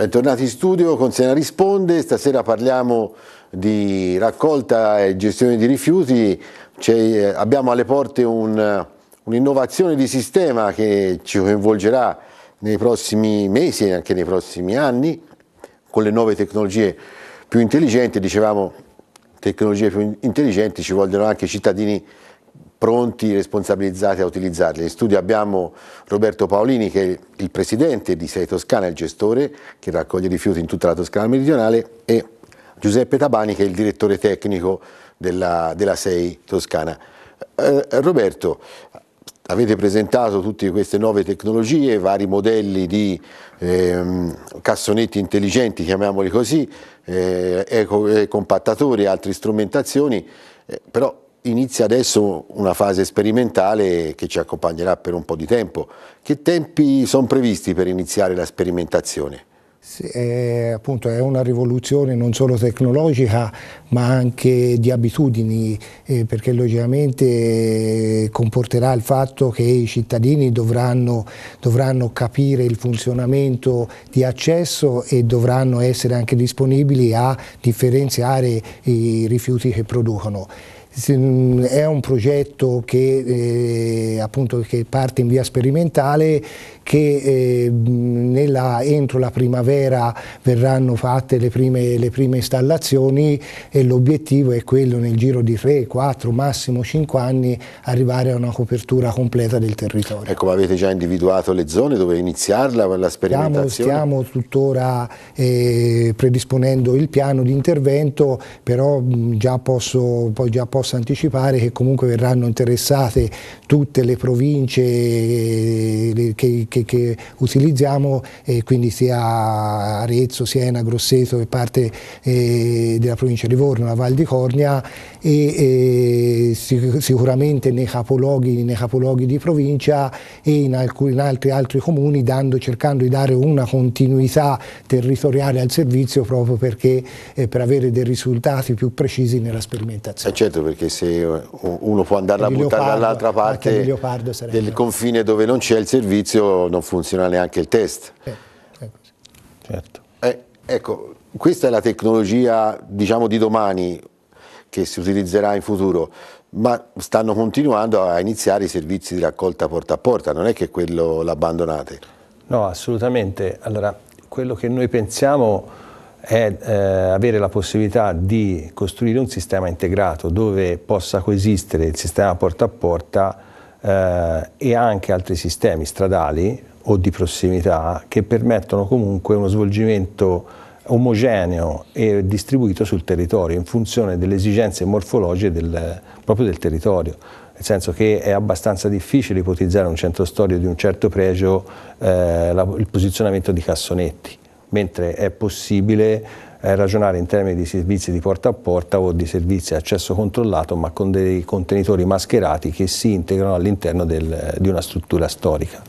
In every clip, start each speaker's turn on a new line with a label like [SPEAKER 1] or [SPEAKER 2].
[SPEAKER 1] Bentornati in studio con Sena Risponde, stasera parliamo di raccolta e gestione di rifiuti, eh, abbiamo alle porte un'innovazione un di sistema che ci coinvolgerà nei prossimi mesi e anche nei prossimi anni con le nuove tecnologie più intelligenti, dicevamo tecnologie più intelligenti ci vogliono anche cittadini pronti e responsabilizzati a utilizzarli. In studio abbiamo Roberto Paolini che è il presidente di Sei Toscana, il gestore che raccoglie rifiuti in tutta la Toscana meridionale e Giuseppe Tabani che è il direttore tecnico della, della Sei Toscana. Eh, Roberto, avete presentato tutte queste nuove tecnologie, vari modelli di eh, cassonetti intelligenti, chiamiamoli così, eh, eco, eh, compattatori, altre strumentazioni, eh, però inizia adesso una fase sperimentale che ci accompagnerà per un po' di tempo. Che tempi sono previsti per iniziare la sperimentazione?
[SPEAKER 2] Sì, è, appunto, è una rivoluzione non solo tecnologica ma anche di abitudini eh, perché logicamente comporterà il fatto che i cittadini dovranno, dovranno, capire il funzionamento di accesso e dovranno essere anche disponibili a differenziare i rifiuti che producono. Mm, è un progetto che, eh, appunto, che parte in via sperimentale che eh, mm, nella, entro la primavera verranno fatte le prime, le prime installazioni e l'obiettivo è quello nel giro di 3, 4, massimo 5 anni arrivare a una copertura completa del territorio.
[SPEAKER 1] Ecco, avete già individuato le zone dove iniziarla per la sperimentazione? Stiamo,
[SPEAKER 2] stiamo tuttora eh, predisponendo il piano di intervento, però mh, mm, già posso, poi già posso posso anticipare che comunque verranno interessate tutte le province eh, che, che, che utilizziamo, eh, quindi sia Arezzo, Siena, Grosseto e parte eh, della provincia di Livorno, la Val di Cornia e, eh, sicuramente nei capoluoghi, nei capologhi, di provincia e in, alcuni, in altri, altri, comuni dando, cercando di dare una continuità territoriale al servizio proprio perché, per avere dei risultati più precisi nella sperimentazione.
[SPEAKER 1] Eh certo, perché se uno può andare a buttare dall'altra parte del confine dove non c'è il servizio non funziona neanche il test. Eh, eh certo. eh, ecco, questa è la tecnologia diciamo, di domani che si utilizzerà in futuro, ma stanno continuando a iniziare i servizi di raccolta porta a porta, non è che quello l'abbandonate.
[SPEAKER 3] No, assolutamente. Allora, quello che noi pensiamo è eh, avere la possibilità di costruire un sistema integrato dove possa coesistere il sistema porta a porta eh, e anche altri sistemi stradali o di prossimità che permettono comunque uno svolgimento omogeneo e distribuito sul territorio in funzione delle esigenze morfologiche del, proprio del territorio nel senso che è abbastanza difficile ipotizzare un centro storico di un certo pregio eh, la, il posizionamento di cassonetti mentre è possibile eh, ragionare in termini di servizi di porta a porta o di servizi a accesso controllato ma con dei contenitori mascherati che si integrano all'interno di una struttura storica.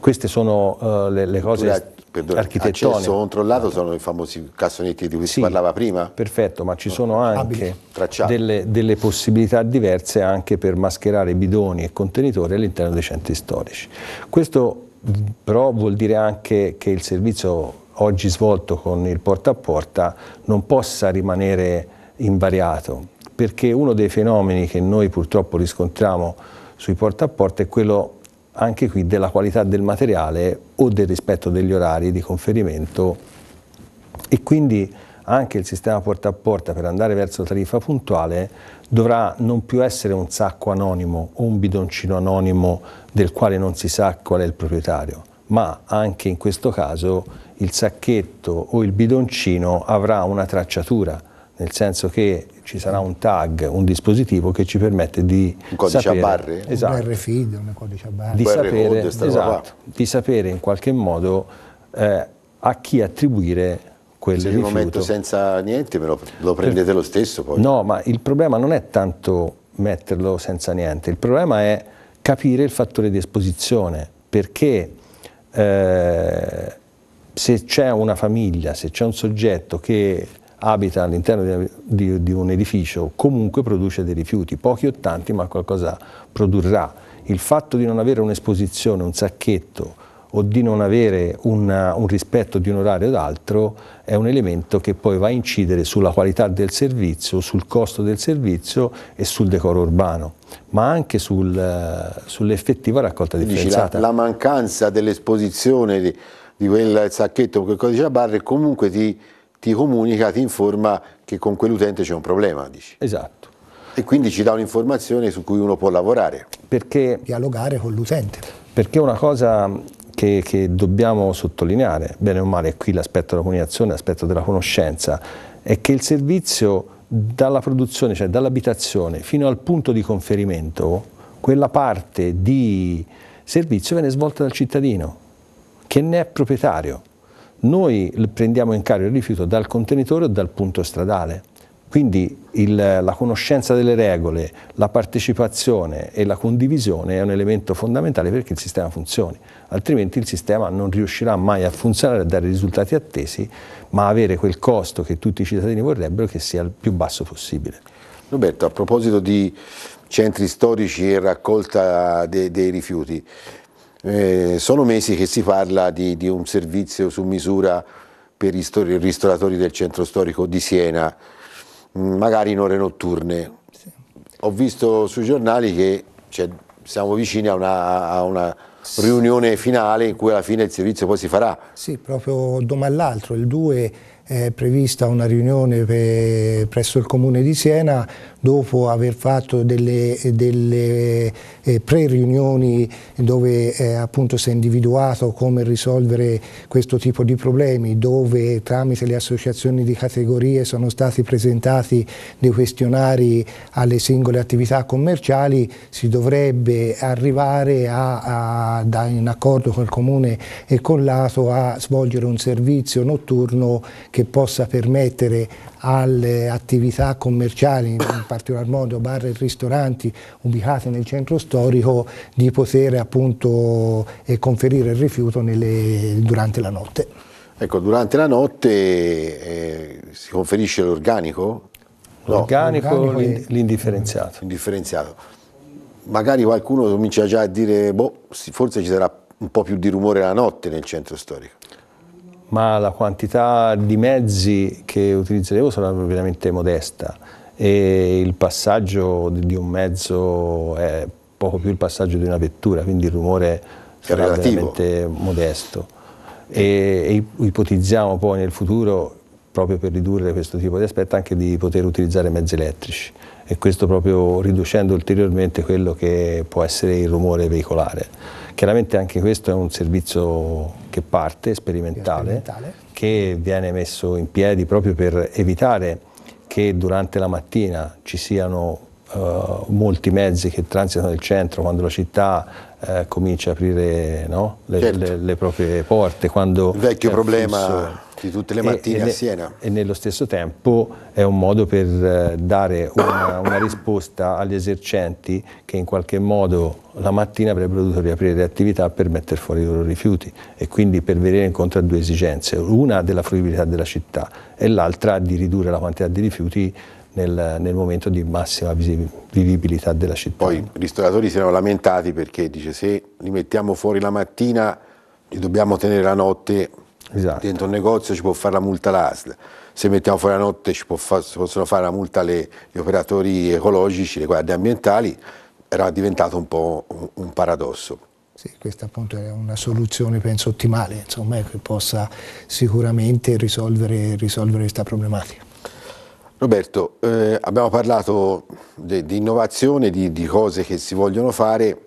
[SPEAKER 3] Queste sono eh, le, le, cose architettoniche. Accesso
[SPEAKER 1] controllato sono i famosi cassonetti di cui sì, si parlava prima? Perfetto, ma ci sono ah, anche delle,
[SPEAKER 3] delle possibilità diverse anche per mascherare bidoni e contenitori all'interno dei centri storici. Questo però vuol dire anche che il servizio oggi svolto con il porta a porta non possa rimanere invariato, perché uno dei fenomeni che noi purtroppo riscontriamo sui porta a porta è quello anche qui della qualità del materiale o del rispetto degli orari di conferimento e quindi anche il sistema porta a porta per andare verso tariffa puntuale dovrà non più essere un sacco anonimo o un bidoncino anonimo del quale non si sa qual è il proprietario, ma anche in questo caso il sacchetto o il bidoncino avrà una tracciatura, nel senso che ci sarà un tag, un dispositivo che ci permette di un codice sapere, a barre, esatto,
[SPEAKER 2] un RFID, un codice a barre, di, sapere, esatto,
[SPEAKER 3] di sapere, in qualche modo eh, a chi attribuire quel Se rifiuto. Se momento
[SPEAKER 1] senza niente lo, lo prendete per, lo stesso poi.
[SPEAKER 3] No, ma il problema non è tanto metterlo senza niente, il problema è capire il fattore di esposizione, perché eh, se c'è una famiglia, se c'è un soggetto che abita all'interno di, di, un edificio comunque produce dei rifiuti, pochi o tanti ma qualcosa produrrà. Il fatto di non avere un'esposizione, un sacchetto o di non avere una, un rispetto di un orario o d'altro è un elemento che poi va a incidere sulla qualità del servizio, sul costo del servizio e sul decoro urbano, ma anche sul, sull'effettiva raccolta differenziata. Dici, la, la
[SPEAKER 1] mancanza dell'esposizione... Di di quel sacchetto, quel codice a barre, comunque ti, ti comunica, ti informa che con quell'utente c'è un problema. Dici. Esatto. E quindi ci dà un'informazione su cui uno può lavorare.
[SPEAKER 3] Perché dialogare con l'utente. Perché una cosa che, che, dobbiamo sottolineare, bene o male, è qui l'aspetto della comunicazione, l'aspetto della conoscenza, è che il servizio dalla produzione, cioè dall'abitazione, fino al punto di conferimento, quella parte di servizio viene svolta dal cittadino che ne è proprietario. Noi prendiamo in carico il rifiuto dal contenitore o dal punto stradale. Quindi il, la conoscenza delle regole, la partecipazione e la condivisione è un elemento fondamentale perché il sistema funzioni, altrimenti il sistema non riuscirà mai a funzionare, e a dare i risultati attesi, ma avere quel costo che tutti i cittadini vorrebbero che sia il più basso possibile.
[SPEAKER 1] Roberto, a proposito di centri storici e raccolta dei, dei rifiuti, eh, sono mesi che si parla di, di un servizio su misura per i ristoratori del centro storico di Siena, mm, magari in ore notturne. Sì. Ho visto sui giornali che cioè, siamo vicini a una, a una sì. riunione finale in cui alla fine il servizio poi si farà.
[SPEAKER 2] Sì, proprio domani all'altro, il 2 è prevista una riunione presso il Comune di Siena dopo aver fatto delle, delle eh, pre-riunioni dove eh, appunto si è individuato come risolvere questo tipo di problemi, dove tramite le associazioni di categorie sono stati presentati dei questionari alle singole attività commerciali, si dovrebbe arrivare a, a, in accordo con il Comune e con l'Ato a svolgere un servizio notturno che possa permettere alle attività commerciali, in particolar modo bar e ristoranti ubicate nel centro storico, di poter appunto eh, conferire il rifiuto nelle, durante la notte.
[SPEAKER 1] Ecco, durante la notte eh, si conferisce l'organico?
[SPEAKER 2] L'organico e
[SPEAKER 1] l'indifferenziato. L'indifferenziato. Magari qualcuno comincia già a dire, boh, forse ci sarà un po' più di rumore la notte nel centro storico
[SPEAKER 3] ma la quantità di mezzi che utilizzeremo sarà veramente modesta e il passaggio di un mezzo è poco più il passaggio di una vettura, quindi il rumore sarà relativo. veramente modesto. E, e ipotizziamo poi nel futuro, proprio per ridurre questo tipo di aspetto, anche di poter utilizzare mezzi elettrici e questo proprio riducendo ulteriormente quello che può essere il rumore veicolare. Chiaramente anche questo è un servizio che parte, sperimentale, sperimentale. che viene messo in piedi proprio per evitare che durante la mattina ci siano Uh, molti mezzi che transitano nel centro quando la città eh, comincia a aprire no? le, certo. le, le, proprie porte. Quando Il vecchio problema
[SPEAKER 1] di tutte le mattine e, a Siena.
[SPEAKER 3] E nello stesso tempo è un modo per eh, dare una, una, risposta agli esercenti che in qualche modo la mattina avrebbero dovuto riaprire le attività per mettere fuori i loro rifiuti e quindi per venire incontro a due esigenze, una della fruibilità della città e l'altra di ridurre la quantità di rifiuti nel, nel momento di massima vivibilità della città. Poi i
[SPEAKER 1] ristoratori si erano lamentati perché dice se li mettiamo fuori la mattina li dobbiamo tenere la notte esatto. dentro un negozio ci può fare la multa l'ASL se mettiamo fuori la notte ci fa, possono fare la multa le, gli operatori ecologici le guardie ambientali era diventato un po' un, un paradosso
[SPEAKER 2] sì, questa appunto è una soluzione penso ottimale insomma, che possa sicuramente risolvere, risolvere questa problematica
[SPEAKER 1] Roberto, eh, abbiamo parlato di innovazione, di, di, cose che si vogliono fare,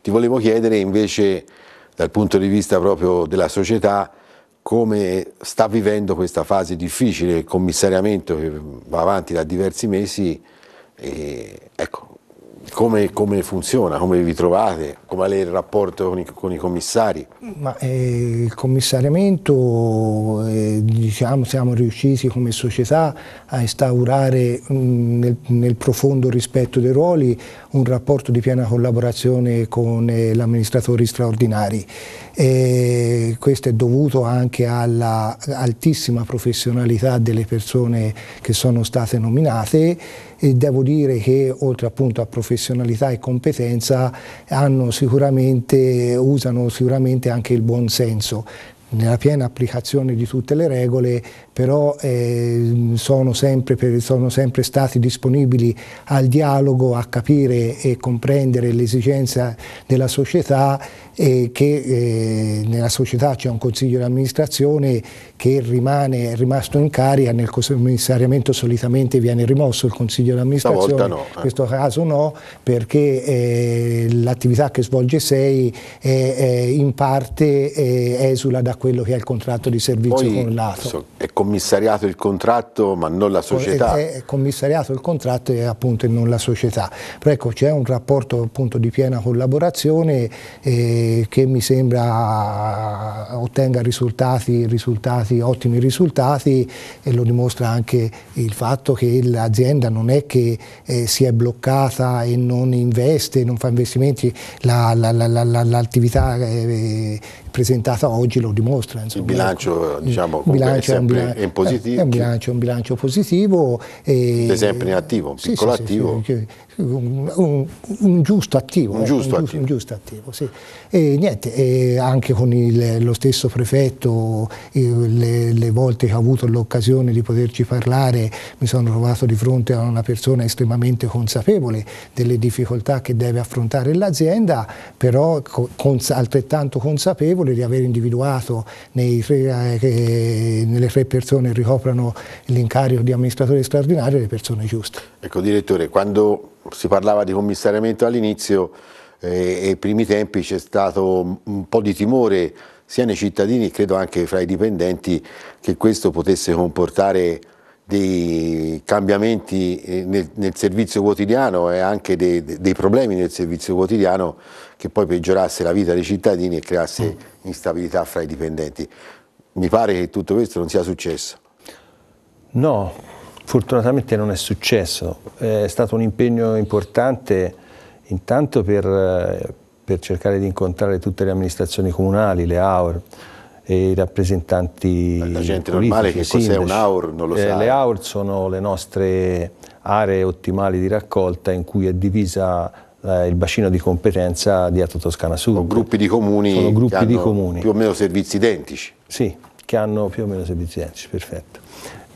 [SPEAKER 1] ti volevo chiedere invece dal punto di vista proprio della società come sta vivendo questa fase difficile, il commissariamento che va avanti da diversi mesi, e, ecco, come, come, funziona, come vi trovate, qual è il rapporto con i, con i commissari?
[SPEAKER 2] Ma, eh, il commissariamento, eh, diciamo, siamo riusciti come società a instaurare mh, mm, nel, nel, profondo rispetto dei ruoli un rapporto di piena collaborazione con eh, gli amministratori straordinari e questo è dovuto anche all'altissima professionalità delle persone che sono state nominate e devo dire che oltre appunto a professionalità e competenza sicuramente, usano sicuramente anche il buon senso nella piena applicazione di tutte le regole, però eh, sono, sempre per, sono, sempre stati disponibili al dialogo, a capire e comprendere l'esigenza della società e che eh, nella società c'è un consiglio di amministrazione che rimane, è rimasto in carica, nel commissariamento solitamente viene rimosso il consiglio di amministrazione, no, eh. in questo caso no, perché eh, l'attività che svolge SEI è, è in parte eh, esula da quello che è il contratto di servizio Poi con l'ATO.
[SPEAKER 1] È commissariato il contratto ma non la società. È, è
[SPEAKER 2] commissariato il contratto e appunto non la società. Però ecco c'è un rapporto appunto di piena collaborazione eh, che mi sembra eh, ottenga risultati, risultati, ottimi risultati e lo dimostra anche il fatto che l'azienda non è che eh, si è bloccata e non investe, non fa investimenti, l'attività la, la, la, eh, presentata oggi lo dimostra. Insomma. Il bilancio, eh, diciamo, bilancio è, sempre, bilancio, in positivo. È un bilancio, un bilancio positivo. E, sempre in
[SPEAKER 1] attivo, un piccolo sì, attivo. Sì,
[SPEAKER 2] sì, un, un, un, giusto attivo. Un ecco, giusto, attivo. Giusto, giusto attivo sì. E niente, e anche con il, lo stesso prefetto, le, le, volte che ho avuto l'occasione di poterci parlare, mi sono trovato di fronte a una persona estremamente consapevole delle difficoltà che deve affrontare l'azienda, però con, altrettanto consapevole di aver individuato tre, eh, nelle tre persone che ricoprono l'incarico di amministratore straordinario le persone giuste.
[SPEAKER 1] Ecco direttore, quando si parlava di commissariamento all'inizio eh, e ai primi tempi c'è stato un po' di timore sia nei cittadini e credo anche fra i dipendenti che questo potesse comportare dei cambiamenti eh, nel, nel servizio quotidiano e anche dei, dei, problemi nel servizio quotidiano che poi peggiorasse la vita dei cittadini e creasse mm. instabilità fra i dipendenti. Mi pare che tutto questo non sia successo.
[SPEAKER 3] No, Fortunatamente non è successo, è stato un impegno importante intanto per, eh, per cercare di incontrare tutte le amministrazioni comunali, le AUR, e i rappresentanti La gente politici, normale che sindaci. cos'è un AUR non lo eh, sa. Le AUR sono le nostre aree ottimali di raccolta in cui è divisa eh, il bacino di competenza di Alto Toscana Sud. Sono
[SPEAKER 1] gruppi di comuni sono
[SPEAKER 3] gruppi di comuni. più o meno servizi identici. Sì, che hanno più o meno servizi identici, perfetto.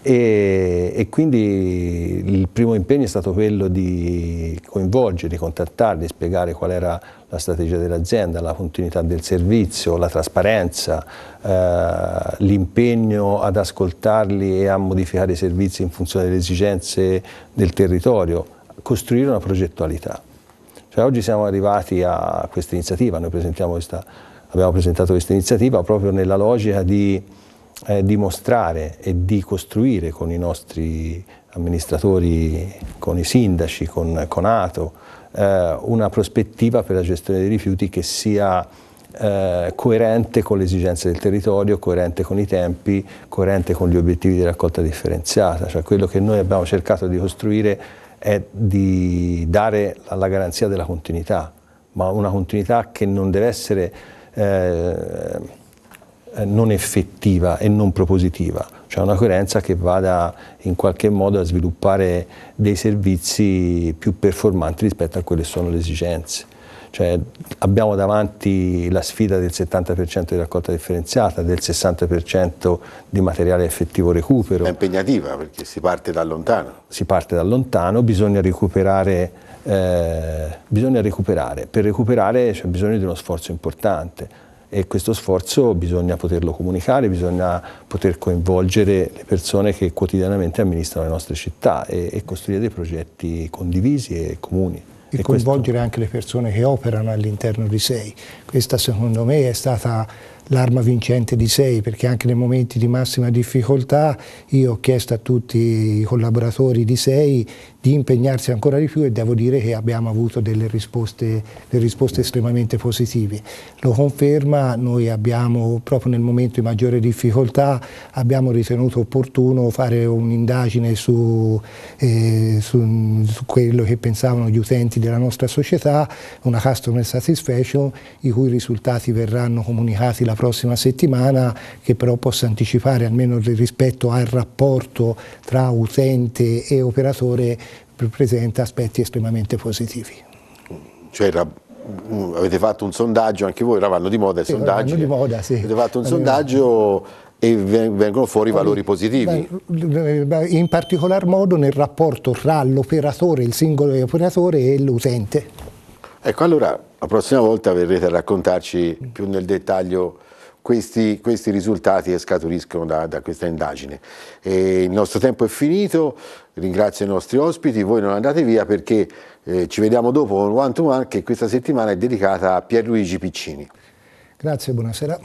[SPEAKER 3] E, e, quindi il primo impegno è stato quello di coinvolgere, contattarli, spiegare qual era la strategia dell'azienda, la continuità del servizio, la trasparenza, eh, l'impegno ad ascoltarli e a modificare i servizi in funzione delle esigenze del territorio, costruire una progettualità. Cioè, oggi siamo arrivati a questa iniziativa, noi questa, abbiamo presentato questa iniziativa proprio nella logica di eh, dimostrare e di costruire con i nostri amministratori, con i sindaci, con Ato, eh, una prospettiva per la gestione dei rifiuti che sia eh, coerente con le esigenze del territorio, coerente con i tempi, coerente con gli obiettivi di raccolta differenziata. Cioè quello che noi abbiamo cercato di costruire è di dare la garanzia della continuità, ma una continuità che non deve essere eh, eh, non effettiva e non propositiva, cioè una coerenza che vada in qualche modo a sviluppare dei servizi più performanti rispetto a quelle che sono le esigenze. Cioè, abbiamo davanti la sfida del 70% di raccolta differenziata, del 60% di materiale effettivo recupero.
[SPEAKER 1] È impegnativa perché si parte da lontano.
[SPEAKER 3] Si parte da lontano, bisogna recuperare, eh, bisogna recuperare. per recuperare c'è bisogno di uno sforzo importante e questo sforzo bisogna poterlo comunicare, bisogna poter coinvolgere le persone che quotidianamente amministrano le nostre città e, e costruire dei progetti condivisi e comuni.
[SPEAKER 2] E, e coinvolgere questo... anche le persone che operano all'interno di SEI. Questa secondo me è stata l'arma vincente di sei, perché anche nei momenti di massima difficoltà io ho chiesto a tutti i collaboratori di sei di impegnarsi ancora di più e devo dire che abbiamo avuto delle risposte, delle risposte estremamente positive. Lo conferma, noi abbiamo proprio nel momento di maggiore difficoltà abbiamo ritenuto opportuno fare un'indagine su, eh, su, su quello che pensavano gli utenti della nostra società, una customer satisfaction i cui risultati verranno comunicati la prossima settimana che però possa anticipare almeno rispetto al rapporto tra utente e operatore presenta aspetti estremamente positivi.
[SPEAKER 1] Cioè, mm, avete fatto un sondaggio, anche voi eravamo di moda i sì, sondaggi,
[SPEAKER 2] di moda, sì. avete fatto un Vanno
[SPEAKER 1] sondaggio e vengono fuori i valori positivi.
[SPEAKER 2] In particolar modo nel rapporto tra l'operatore, il singolo operatore e l'utente.
[SPEAKER 1] Ecco, allora la prossima volta verrete a raccontarci più nel dettaglio questi, questi risultati che scaturiscono da, da questa indagine. E il nostro tempo è finito, ringrazio i nostri ospiti, voi non andate via perché eh, ci vediamo dopo con One to One che questa settimana è dedicata a Pierluigi Piccini.
[SPEAKER 2] Grazie, buonasera.